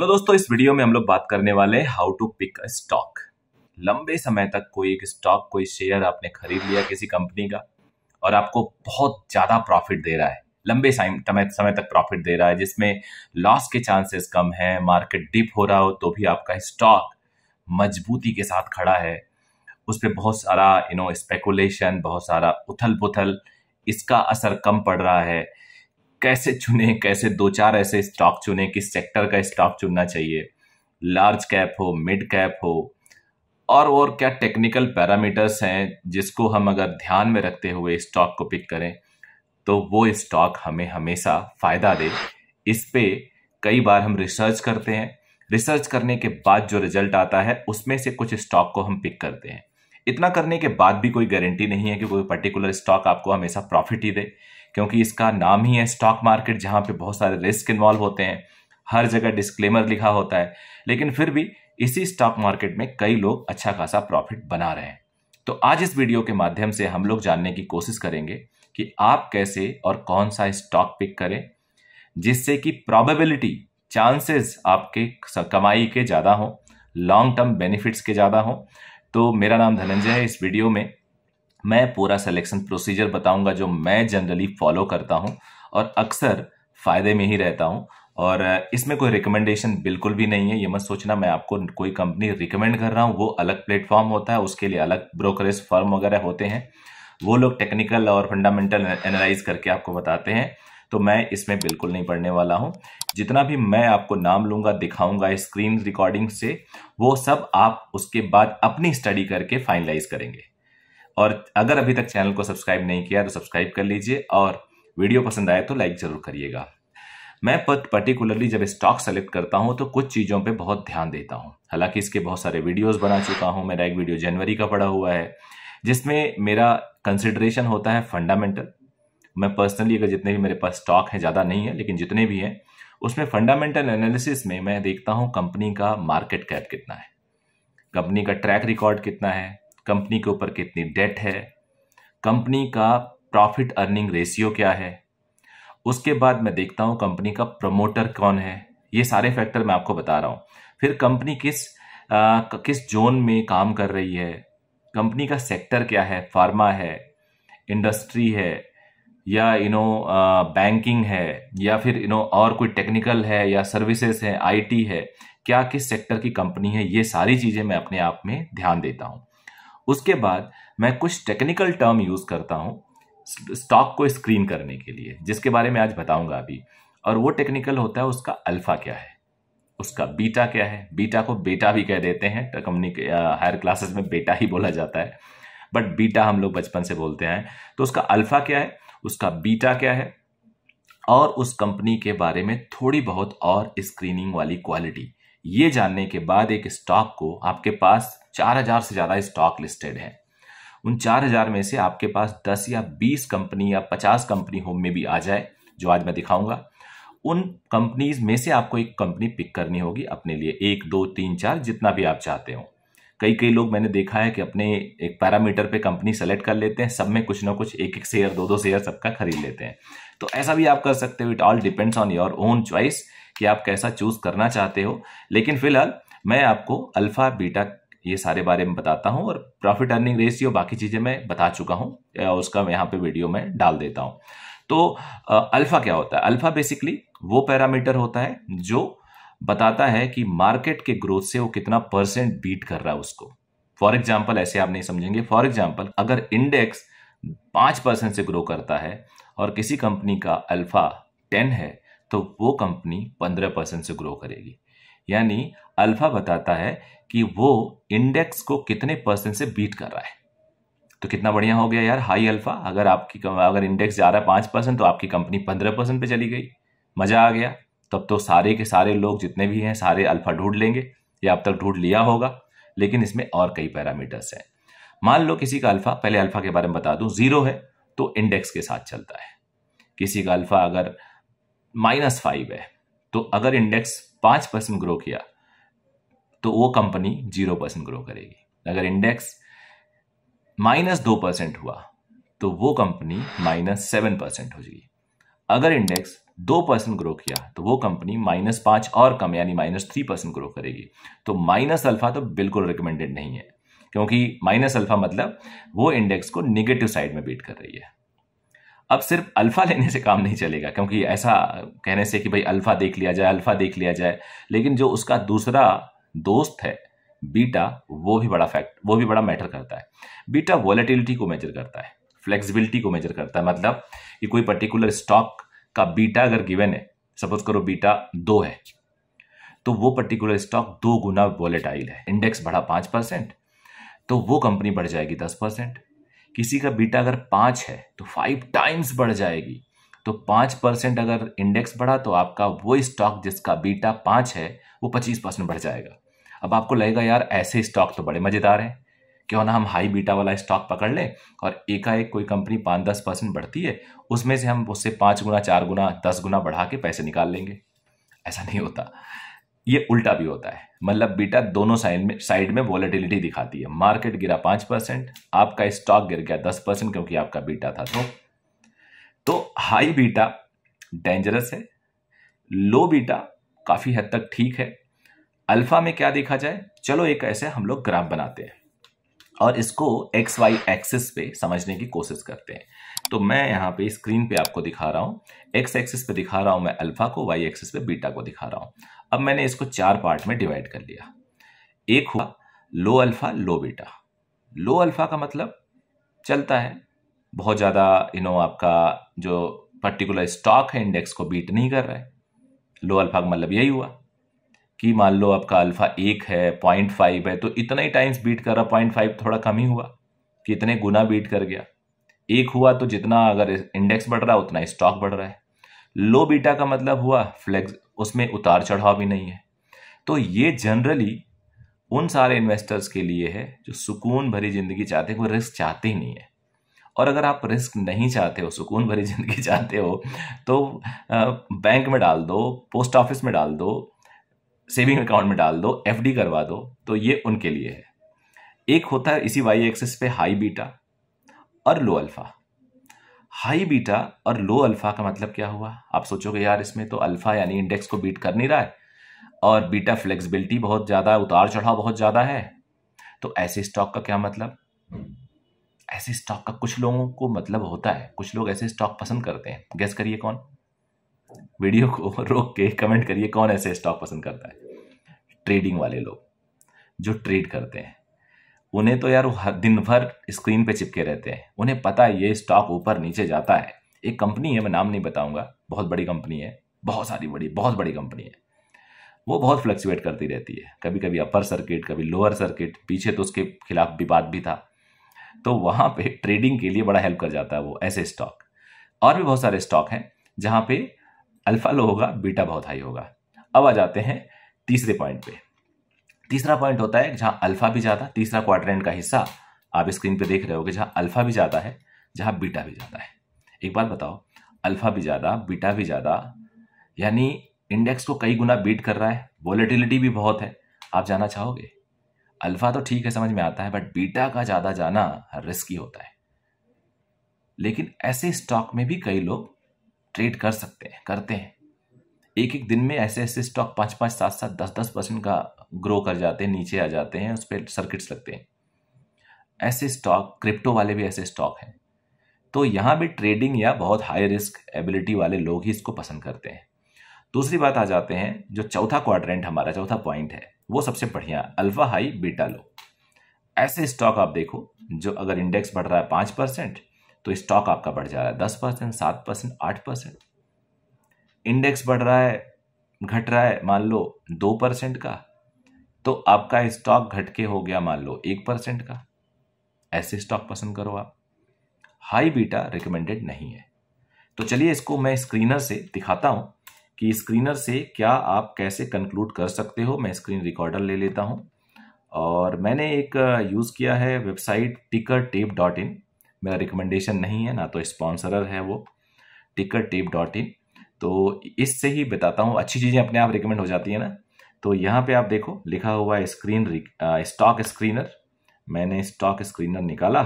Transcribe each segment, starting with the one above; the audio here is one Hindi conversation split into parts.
हेलो दोस्तों इस वीडियो में हम लोग बात करने वाले हैं how to pick a stock लंबे समय तक कोई एक स्टॉक कोई शेयर आपने खरीद लिया किसी कंपनी का और आपको बहुत ज़्यादा प्रॉफिट दे रहा है लंबे समय तक प्रॉफिट दे रहा है जिसमें लॉस के चांसेस कम है मार्केट डिप हो रहा हो तो भी आपका स्टॉक मजबूती के साथ खड़ा है उस पर बहुत सारा यू नो स्पेकुलेशन बहुत सारा उथल पुथल इसका असर कम पड़ रहा है कैसे चुने कैसे दो चार ऐसे स्टॉक चुने किस सेक्टर का स्टॉक चुनना चाहिए लार्ज कैप हो मिड कैप हो और और क्या टेक्निकल पैरामीटर्स हैं जिसको हम अगर ध्यान में रखते हुए स्टॉक को पिक करें तो वो स्टॉक हमें हमेशा फ़ायदा दे इस पर कई बार हम रिसर्च करते हैं रिसर्च करने के बाद जो रिजल्ट आता है उसमें से कुछ स्टॉक को हम पिक करते हैं इतना करने के बाद भी कोई गारंटी नहीं है कि कोई पर्टिकुलर स्टॉक आपको हमेशा प्रॉफिट ही दे क्योंकि इसका नाम ही है स्टॉक मार्केट जहाँ पे बहुत सारे रिस्क इन्वॉल्व होते हैं हर जगह डिस्क्लेमर लिखा होता है लेकिन फिर भी इसी स्टॉक मार्केट में कई लोग अच्छा खासा प्रॉफिट बना रहे हैं तो आज इस वीडियो के माध्यम से हम लोग जानने की कोशिश करेंगे कि आप कैसे और कौन सा स्टॉक पिक करें जिससे कि प्रॉबेबिलिटी चांसेस आपके कमाई के ज़्यादा हों लॉन्ग टर्म बेनिफिट्स के ज़्यादा हों तो मेरा नाम धनंजय है इस वीडियो में मैं पूरा सिलेक्शन प्रोसीजर बताऊंगा जो मैं जनरली फॉलो करता हूं और अक्सर फ़ायदे में ही रहता हूं और इसमें कोई रिकमेंडेशन बिल्कुल भी नहीं है ये मत सोचना मैं आपको कोई कंपनी रिकमेंड कर रहा हूँ वो अलग प्लेटफॉर्म होता है उसके लिए अलग ब्रोकरेज फर्म वगैरह होते हैं वो लोग टेक्निकल और फंडामेंटल एनालाइज करके आपको बताते हैं तो मैं इसमें बिल्कुल नहीं पढ़ने वाला हूँ जितना भी मैं आपको नाम लूंगा दिखाऊंगा स्क्रीन रिकॉर्डिंग से वो सब आप उसके बाद अपनी स्टडी करके फाइनलाइज करेंगे और अगर अभी तक चैनल को सब्सक्राइब नहीं किया तो सब्सक्राइब कर लीजिए और वीडियो पसंद आए तो लाइक ज़रूर करिएगा मैं पर्टिकुलरली जब स्टॉक सेलेक्ट करता हूँ तो कुछ चीज़ों पे बहुत ध्यान देता हूँ हालांकि इसके बहुत सारे वीडियोस बना चुका हूँ मेरा एक वीडियो जनवरी का पड़ा हुआ है जिसमें मेरा कंसिडरेशन होता है फंडामेंटल मैं पर्सनली अगर जितने भी मेरे पास स्टॉक हैं ज़्यादा नहीं है लेकिन जितने भी हैं उसमें फंडामेंटल एनालिसिस में मैं देखता हूँ कंपनी का मार्केट कैप कितना है कंपनी का ट्रैक रिकॉर्ड कितना है कंपनी के ऊपर कितनी डेट है कंपनी का प्रॉफिट अर्निंग रेशियो क्या है उसके बाद मैं देखता हूँ कंपनी का प्रमोटर कौन है ये सारे फैक्टर मैं आपको बता रहा हूँ फिर कंपनी किस आ, किस जोन में काम कर रही है कंपनी का सेक्टर क्या है फार्मा है इंडस्ट्री है या यू नो बैंकिंग है या फिर यू नो और कोई टेक्निकल है या सर्विसेज है आईटी है क्या किस सेक्टर की कंपनी है ये सारी चीज़ें मैं अपने आप में ध्यान देता हूँ उसके बाद मैं कुछ टेक्निकल टर्म यूज़ करता हूँ स्टॉक को स्क्रीन करने के लिए जिसके बारे में आज बताऊंगा अभी और वो टेक्निकल होता है उसका अल्फ़ा क्या है उसका बीटा क्या है बीटा को बेटा भी कह देते हैं कम्युनिक हायर क्लासेस में बेटा ही बोला जाता है बट बीटा हम लोग बचपन से बोलते हैं तो उसका अल्फ़ा क्या है उसका बीटा क्या है और उस कंपनी के बारे में थोड़ी बहुत और स्क्रीनिंग वाली क्वालिटी ये जानने के बाद एक स्टॉक को आपके पास चार हजार से ज़्यादा स्टॉक लिस्टेड है उन चार हजार में से आपके पास दस या बीस कंपनी या पचास कंपनी होम में भी आ जाए जो आज मैं दिखाऊंगा उन कंपनीज में से आपको एक कंपनी पिक करनी होगी अपने लिए एक दो तीन चार जितना भी आप चाहते हो कई कई लोग मैंने देखा है कि अपने एक पैरामीटर पे कंपनी सेलेक्ट कर लेते हैं सब में कुछ ना कुछ एक एक शेयर दो दो शेयर सबका खरीद लेते हैं तो ऐसा भी आप कर सकते हो it all depends on your own choice कि आप कैसा चूज करना चाहते हो लेकिन फिलहाल मैं आपको अल्फा बीटा ये सारे बारे में बताता हूँ और प्रॉफिट अर्निंग रेशियो बाकी चीज़ें मैं बता चुका हूँ उसका यहाँ पे वीडियो में डाल देता हूँ तो अल्फा क्या होता है अल्फा बेसिकली वो पैरामीटर होता है जो बताता है कि मार्केट के ग्रोथ से वो कितना परसेंट बीट कर रहा है उसको फॉर एग्जाम्पल ऐसे आप नहीं समझेंगे फॉर एग्जाम्पल अगर इंडेक्स पांच परसेंट से ग्रो करता है और किसी कंपनी का अल्फा टेन है तो वो कंपनी 15 परसेंट से ग्रो करेगी यानी अल्फा बताता है कि वो इंडेक्स को कितने परसेंट से बीट कर रहा है तो कितना बढ़िया हो गया यार हाई अल्फा अगर आपकी अगर इंडेक्स जा रहा है पाँच परसेंट तो आपकी कंपनी पंद्रह परसेंट पर चली गई मज़ा आ गया तब तो सारे के सारे लोग जितने भी हैं सारे अल्फा ढूंढ लेंगे या अब तक ढूंढ लिया होगा लेकिन इसमें और कई पैरामीटर्स हैं मान लो किसी का अल्फा पहले अल्फा के बारे में बता दूं जीरो है तो इंडेक्स के साथ चलता है किसी का अल्फा अगर माइनस फाइव है तो अगर इंडेक्स पांच परसेंट ग्रो किया तो वो कंपनी जीरो परसेंट ग्रो करेगी अगर इंडेक्स माइनस दो परसेंट हुआ तो वो कंपनी माइनस सेवन परसेंट हो जाएगी अगर इंडेक्स दो परसेंट ग्रो किया तो वो कंपनी माइनस पांच और कम यानी माइनस थ्री परसेंट ग्रो करेगी तो माइनस अल्फा तो बिल्कुल रिकमेंडेड नहीं है क्योंकि माइनस अल्फा मतलब वो इंडेक्स को निगेटिव साइड में बीट कर रही है अब सिर्फ अल्फा लेने से काम नहीं चलेगा क्योंकि ऐसा कहने से कि भाई अल्फा देख लिया जाए अल्फा देख लिया जाए लेकिन जो उसका दूसरा दोस्त है बीटा वो भी बड़ा फैक्ट वो भी बड़ा मैटर करता है बीटा वॉलेटिलिटी को मेजर करता है फ्लेक्सिबिलिटी को मेजर करता है मतलब कि कोई पर्टिकुलर स्टॉक का बीटा अगर गिवन है सपोज करो बीटा दो है तो वो पर्टिकुलर स्टॉक दो गुना वॉलेटाइल है इंडेक्स बढ़ा पाँच परसेंट तो वो कंपनी बढ़ जाएगी दस परसेंट किसी का बीटा अगर पाँच है तो फाइव टाइम्स बढ़ जाएगी तो पाँच परसेंट अगर इंडेक्स बढ़ा तो आपका वो स्टॉक जिसका बीटा पाँच है वो पच्चीस परसेंट बढ़ जाएगा अब आपको लगेगा यार ऐसे स्टॉक तो बड़े मज़ेदार हैं क्यों ना हम हाई बीटा वाला स्टॉक पकड़ लें और एकाएक कोई कंपनी पाँच दस परसेंट बढ़ती है उसमें से हम उससे पाँच गुना चार गुना दस गुना बढ़ा के पैसे निकाल लेंगे ऐसा नहीं होता ये उल्टा भी होता है मतलब बीटा दोनों साइड में साइड में वॉलेटिलिटी दिखाती है मार्केट गिरा पांच परसेंट आपका स्टॉक गिर गया दस परसेंट क्योंकि आपका बीटा था तो तो हाई बीटा डेंजरस है लो बीटा काफी हद तक ठीक है अल्फा में क्या देखा जाए चलो एक ऐसे हम लोग ग्राफ बनाते हैं और इसको एक्स वाई एक्सिस पे समझने की कोशिश करते हैं तो मैं यहां पे स्क्रीन पे आपको दिखा रहा हूं एक्स एक्सिस पे दिखा रहा हूं मैं अल्फा को वाई एक्सिस पे बीटा को दिखा रहा हूं अब मैंने इसको चार पार्ट में डिवाइड कर लिया एक हुआ low alpha low beta low alpha का मतलब चलता है बहुत ज़्यादा यू नो आपका जो पर्टिकुलर स्टॉक है इंडेक्स को बीट नहीं कर रहा है लो अल्फा का मतलब यही हुआ कि मान लो आपका अल्फा एक है पॉइंट फाइव है तो इतना ही टाइम्स बीट कर रहा पॉइंट फाइव थोड़ा कम ही हुआ कि इतने गुना बीट कर गया एक हुआ तो जितना अगर इंडेक्स बढ़ रहा है उतना स्टॉक बढ़ रहा है लो बीटा का मतलब हुआ फ्लेक्स उसमें उतार चढ़ाव भी नहीं है तो ये जनरली उन सारे इन्वेस्टर्स के लिए है जो सुकून भरी ज़िंदगी चाहते हैं वो रिस्क चाहते ही नहीं है और अगर आप रिस्क नहीं चाहते हो सुकून भरी ज़िंदगी चाहते हो तो बैंक में डाल दो पोस्ट ऑफिस में डाल दो सेविंग अकाउंट में डाल दो एफ करवा दो तो ये उनके लिए है एक होता है इसी वाई एक्सेस पे हाई बीटा और लो अल्फ़ा हाई बीटा और लो अल्फा का मतलब क्या हुआ आप सोचोगे यार इसमें तो अल्फा यानी इंडेक्स को बीट कर नहीं रहा है और बीटा फ्लेक्सिबिलिटी बहुत ज़्यादा उतार चढ़ाव बहुत ज़्यादा है तो ऐसे स्टॉक का क्या मतलब ऐसे स्टॉक का कुछ लोगों को मतलब होता है कुछ लोग ऐसे स्टॉक पसंद करते हैं गैस करिए कौन वीडियो को रोक के कमेंट करिए कौन ऐसे स्टॉक पसंद करता है ट्रेडिंग वाले लोग जो ट्रेड करते हैं उन्हें तो यार हर दिन भर स्क्रीन पे चिपके रहते हैं उन्हें पता है ये स्टॉक ऊपर नीचे जाता है एक कंपनी है मैं नाम नहीं बताऊंगा बहुत बड़ी कंपनी है बहुत सारी बड़ी बहुत बड़ी कंपनी है वो बहुत फ्लक्चुएट करती रहती है कभी कभी अपर सर्किट कभी लोअर सर्किट पीछे तो उसके खिलाफ विवाद भी, भी था तो वहाँ पे ट्रेडिंग के लिए बड़ा हेल्प कर जाता है वो ऐसे स्टॉक और भी बहुत सारे स्टॉक हैं जहाँ पे अल्फा लो होगा बीटा बहुत हाई होगा अब आ जाते हैं तीसरे पॉइंट पे तीसरा पॉइंट होता है जहां अल्फा भी ज्यादा तीसरा क्वाड्रेंट का हिस्सा आप स्क्रीन पे देख रहे हो जहां अल्फा भी ज्यादा है जहां बीटा भी ज्यादा है एक बात बताओ अल्फा भी ज्यादा बीटा भी ज्यादा यानी इंडेक्स को कई गुना बीट कर रहा है वॉलेटिलिटी भी बहुत है आप जाना चाहोगे अल्फा तो ठीक है समझ में आता है बट बीटा का ज्यादा जाना रिस्की होता है लेकिन ऐसे स्टॉक में भी कई लोग ट्रेड कर सकते हैं करते हैं एक एक दिन में ऐसे ऐसे स्टॉक पाँच पाँच सात सात दस दस परसेंट का ग्रो कर जाते हैं नीचे आ जाते हैं उस पर सर्किट्स लगते हैं ऐसे स्टॉक क्रिप्टो वाले भी ऐसे स्टॉक हैं तो यहाँ भी ट्रेडिंग या बहुत हाई रिस्क एबिलिटी वाले लोग ही इसको पसंद करते हैं दूसरी बात आ जाते हैं जो चौथा क्वाड्रेंट हमारा चौथा पॉइंट है वो सबसे बढ़िया अल्फा हाई बीटा लो ऐसे स्टॉक आप देखो जो अगर इंडेक्स बढ़ रहा है पाँच परसेंट तो स्टॉक आपका बढ़ जा रहा है दस परसेंट सात परसेंट आठ परसेंट इंडेक्स बढ़ रहा है घट रहा है मान लो दो परसेंट का तो आपका स्टॉक घट के हो गया मान लो एक परसेंट का ऐसे स्टॉक पसंद करो आप हाई बीटा रिकमेंडेड नहीं है तो चलिए इसको मैं स्क्रीनर से दिखाता हूँ कि स्क्रीनर से क्या आप कैसे कंक्लूड कर सकते हो मैं स्क्रीन रिकॉर्डर ले लेता हूँ और मैंने एक यूज़ uh, किया है वेबसाइट टिकर टेप डॉट इन मेरा रिकमेंडेशन नहीं है ना तो स्पॉन्सर है वो टिकर टेप डॉट इन तो इससे ही बताता हूँ अच्छी चीज़ें अपने आप रिकमेंड हो जाती है ना तो यहाँ पे आप देखो लिखा हुआ है स्क्रीन स्टॉक स्क्रीनर मैंने स्टॉक स्क्रीनर निकाला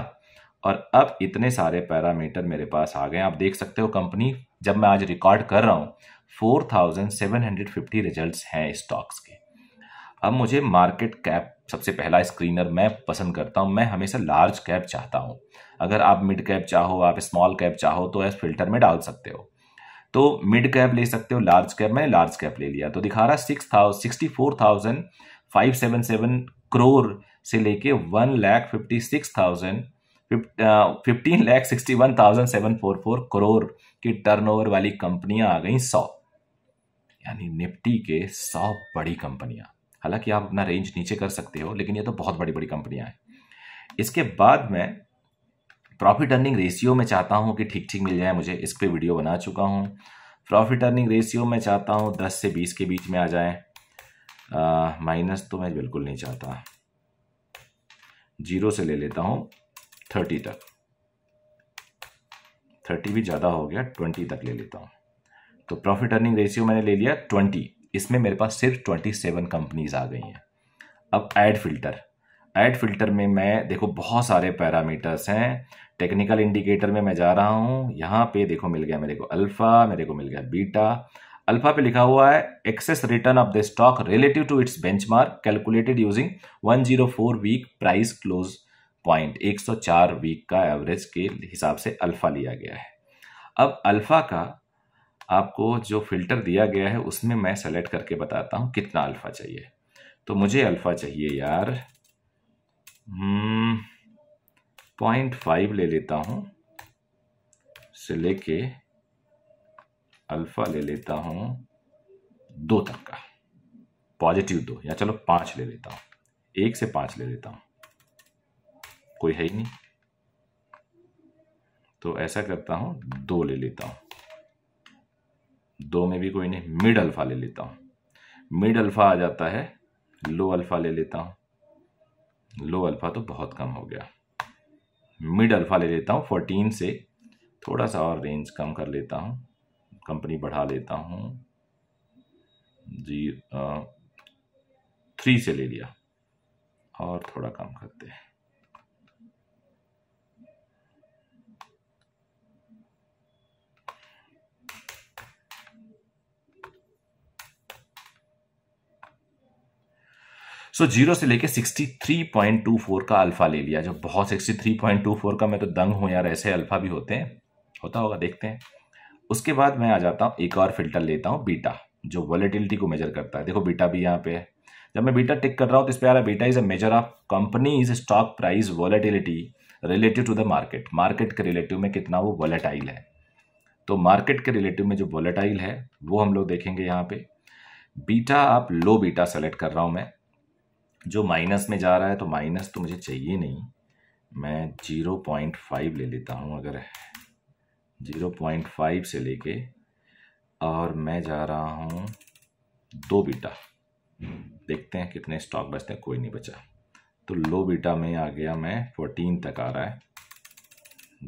और अब इतने सारे पैरामीटर मेरे पास आ गए आप देख सकते हो कंपनी जब मैं आज रिकॉर्ड कर रहा हूँ 4,750 रिजल्ट्स हैं स्टॉक्स के अब मुझे मार्केट कैप सबसे पहला स्क्रीनर मैं पसंद करता हूँ मैं हमेशा लार्ज कैप चाहता हूँ अगर आप मिड कैप चाहो आप स्मॉल कैप चाहो तो इस फिल्टर में डाल सकते हो तो मिड कैप ले सकते हो लार्ज कैप मैंने लार्ज कैप ले लिया तो दिखा रहा six thousand sixty four thousand five seven seven crore से लेके one lakh fifty six thousand fifteen lakh sixty one thousand seven four four crore की टर्नओवर वाली कंपनियां आ गई सौ यानी निफ्टी के सौ बड़ी कंपनियां हालांकि आप अपना रेंज नीचे कर सकते हो लेकिन ये तो बहुत बड़ी बड़ी कंपनियां हैं इसके बाद में प्रॉफिट अर्निंग रेशियो में चाहता हूँ कि ठीक ठीक मिल जाए मुझे इस पर वीडियो बना चुका हूँ प्रॉफिट अर्निंग रेशियो में चाहता हूँ दस से बीस के बीच में आ जाए माइनस तो मैं बिल्कुल नहीं चाहता जीरो से ले लेता हूँ थर्टी तक थर्टी भी ज़्यादा हो गया ट्वेंटी तक ले लेता हूँ तो प्रॉफिट अर्निंग रेशियो मैंने ले लिया ट्वेंटी इसमें मेरे पास सिर्फ ट्वेंटी सेवन कंपनीज आ गई हैं अब एड फिल्टर ऐड फिल्टर में मैं देखो बहुत सारे पैरामीटर्स हैं टेक्निकल इंडिकेटर में मैं जा रहा हूँ यहाँ पे देखो मिल गया मेरे को अल्फ़ा मेरे को मिल गया बीटा अल्फा पे लिखा हुआ है excess return of the stock relative to its benchmark calculated using 104 week price close point 104 week का एवरेज के हिसाब से अल्फा लिया गया है अब अल्फा का आपको जो फिल्टर दिया गया है उसमें मैं सेलेक्ट करके बताता हूँ कितना अल्फा चाहिए तो मुझे अल्फा चाहिए यार पॉइंट हम्म, फाइव ले लेता हूँ से लेके अल्फा ले लेता हूँ दो तक का पॉजिटिव दो या चलो पाँच ले लेता हूँ एक से पाँच ले लेता हूँ कोई है ही नहीं तो ऐसा करता हूँ दो ले लेता हूँ दो में भी कोई नहीं मिड अल्फ़ा ले लेता हूँ मिड अल्फ़ा आ जाता है लो अल्फ़ा ले लेता हूँ लो अल्फ़ा तो बहुत कम हो गया मिड अल्फ़ा ले लेता हूँ फोर्टीन से थोड़ा सा और रेंज कम कर लेता हूँ कंपनी बढ़ा लेता हूँ जी थ्री से ले लिया और थोड़ा कम करते हैं सो so, जीरो से लेके 63.24 का अल्फा ले लिया जो बहुत 63.24 का मैं तो दंग हूँ यार ऐसे अल्फा भी होते हैं होता होगा देखते हैं उसके बाद मैं आ जाता हूँ एक और फिल्टर लेता हूँ बीटा जो वॉलेटिलिटी को मेजर करता है देखो बीटा भी यहाँ पे है जब मैं बीटा टिक कर रहा हूँ तो इस पर आ रहा है beta is a measure of company is stock price volatility relative to the market market के रिलेटिव में कितना वो वॉलेटाइल है तो मार्केट के रिलेटिव में जो वॉलेटाइल है वो हम लोग देखेंगे यहाँ पे बीटा आप लो बीटा सेलेक्ट कर रहा हूँ मैं जो माइनस में जा रहा है तो माइनस तो मुझे चाहिए नहीं मैं जीरो पॉइंट फाइव ले लेता हूँ अगर जीरो पॉइंट फाइव से लेके और मैं जा रहा हूँ दो बीटा देखते हैं कितने स्टॉक बचते हैं कोई नहीं बचा तो लो बीटा में आ गया मैं फोर्टीन तक आ रहा है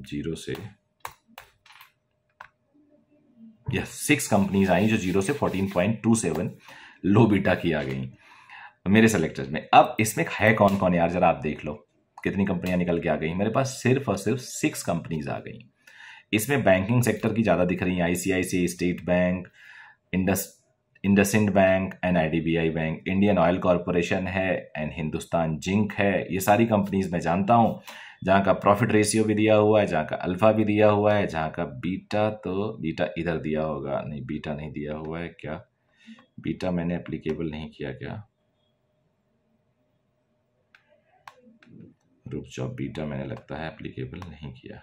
जीरो से यस सिक्स कंपनीज आई जो जीरो से fourteen point two seven low beta की आ गई मेरे सेलेक्टर्स में अब इसमें है कौन कौन यार जरा आप देख लो कितनी कंपनियां निकल के आ गई मेरे पास सिर्फ और सिर्फ सिक्स कंपनीज आ गई इसमें बैंकिंग सेक्टर की ज़्यादा दिख रही हैं ICICI state bank Indus IndusInd bank and IDBI bank Indian oil corporation है एंड हिंदुस्तान जिंक है ये सारी कंपनीज मैं जानता हूँ जहाँ का प्रॉफिट रेशियो भी दिया हुआ है जहाँ का अल्फा भी दिया हुआ है जहाँ का बीटा तो बीटा इधर दिया होगा नहीं बीटा नहीं दिया हुआ है क्या बीटा मैंने अप्लीकेबल नहीं किया क्या ग्रुप्स ऑफ बीटा मैंने लगता है एप्लीकेबल नहीं किया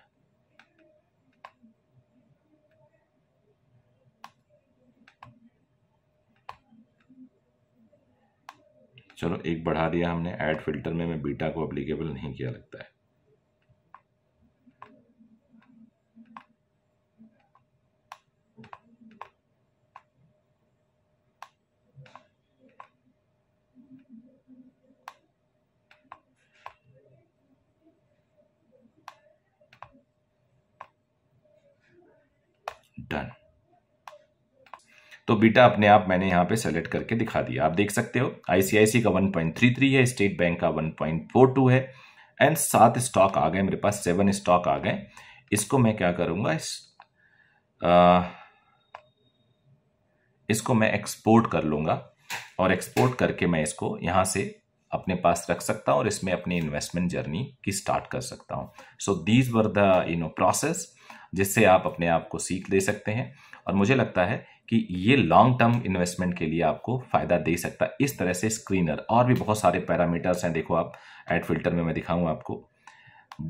चलो एक बढ़ा दिया हमने ऐड फिल्टर में मैं बीटा को एप्लीकेबल नहीं किया लगता है तो बीटा अपने आप मैंने यहाँ पे सेलेक्ट करके दिखा दिया आप देख सकते हो आईसीआईसी का 1.33 है स्टेट बैंक का 1.42 है एंड सात स्टॉक आ गए मेरे पास सेवन स्टॉक आ गए इसको मैं क्या करूँगा इस आ, इसको मैं एक्सपोर्ट कर लूँगा और एक्सपोर्ट करके मैं इसको यहाँ से अपने पास रख सकता हूँ और इसमें अपनी इन्वेस्टमेंट जर्नी की स्टार्ट कर सकता हूँ so these were the you know process जिससे आप अपने आप को सीख दे सकते हैं और मुझे लगता है कि ये लॉन्ग टर्म इन्वेस्टमेंट के लिए आपको फ़ायदा दे सकता है इस तरह से स्क्रीनर और भी बहुत सारे पैरामीटर्स हैं देखो आप एड फिल्टर में मैं दिखाऊँ आपको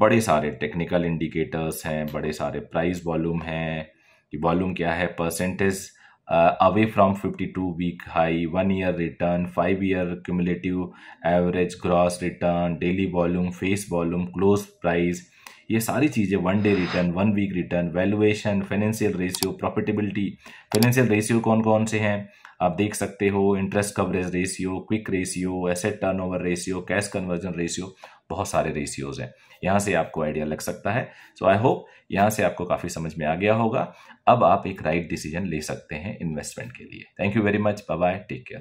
बड़े सारे टेक्निकल इंडिकेटर्स हैं बड़े सारे प्राइस वॉल्यूम हैं कि वॉल्यूम क्या है percentage away from 52 week high one year return five year cumulative average gross return daily volume face volume close price ये सारी चीज़ें one day return one week return valuation financial ratio profitability financial ratio कौन कौन से हैं आप देख सकते हो interest coverage ratio quick ratio asset turnover ratio cash conversion ratio बहुत सारे रेशियोज़ हैं यहाँ से आपको आइडिया लग सकता है सो आई होप यहाँ से आपको काफ़ी समझ में आ गया होगा अब आप एक राइट right डिसीजन ले सकते हैं इन्वेस्टमेंट के लिए thank you very much bye take care